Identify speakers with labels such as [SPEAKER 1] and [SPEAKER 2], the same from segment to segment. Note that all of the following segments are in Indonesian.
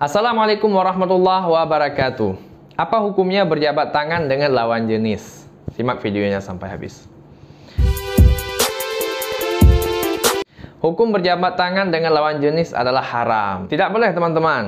[SPEAKER 1] Assalamualaikum warahmatullahi wabarakatuh. Apa hukumnya berjabat tangan dengan lawan jenis? Simak videonya sampai habis. Hukum berjabat tangan dengan lawan jenis adalah haram. Tidak boleh, teman-teman.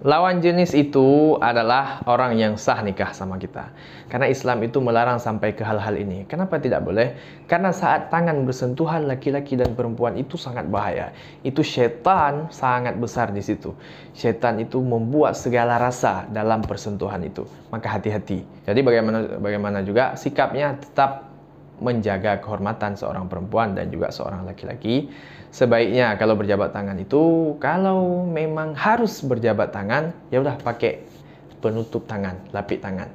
[SPEAKER 1] Lawan jenis itu adalah orang yang sah nikah sama kita. Karena Islam itu melarang sampai ke hal-hal ini. Kenapa tidak boleh? Karena saat tangan bersentuhan laki-laki dan perempuan itu sangat bahaya. Itu setan sangat besar di situ. Setan itu membuat segala rasa dalam persentuhan itu. Maka hati-hati. Jadi bagaimana bagaimana juga sikapnya tetap menjaga kehormatan seorang perempuan dan juga seorang laki-laki. Sebaiknya kalau berjabat tangan itu kalau memang harus berjabat tangan, ya udah pakai penutup tangan, lapik tangan.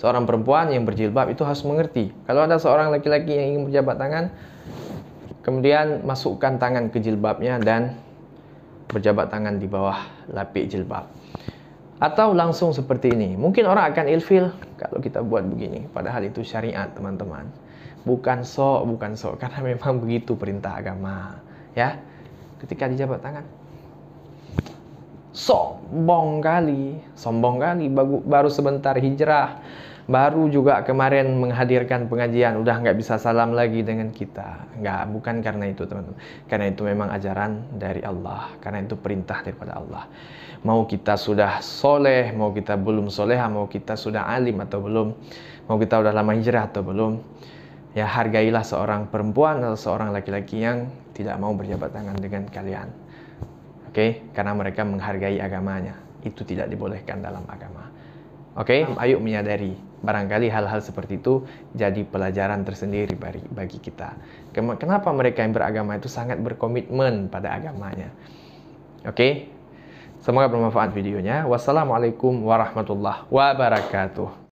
[SPEAKER 1] Seorang perempuan yang berjilbab itu harus mengerti. Kalau ada seorang laki-laki yang ingin berjabat tangan, kemudian masukkan tangan ke jilbabnya dan berjabat tangan di bawah lapik jilbab atau langsung seperti ini. Mungkin orang akan ilfil kalau kita buat begini. Padahal itu syariat, teman-teman. Bukan sok, bukan sok karena memang begitu perintah agama, ya. Ketika dijabat tangan. Sombong kali, sombong kali baru sebentar hijrah baru juga kemarin menghadirkan pengajian udah nggak bisa salam lagi dengan kita nggak bukan karena itu teman-teman karena itu memang ajaran dari Allah karena itu perintah daripada Allah mau kita sudah soleh mau kita belum soleh mau kita sudah alim atau belum mau kita udah lama hijrah atau belum ya hargailah seorang perempuan atau seorang laki-laki yang tidak mau berjabat tangan dengan kalian oke okay? karena mereka menghargai agamanya itu tidak dibolehkan dalam agama Oke, okay? ayo menyadari Barangkali hal-hal seperti itu jadi pelajaran tersendiri bagi kita. Kenapa mereka yang beragama itu sangat berkomitmen pada agamanya? Oke, okay? semoga bermanfaat videonya. Wassalamualaikum warahmatullahi wabarakatuh.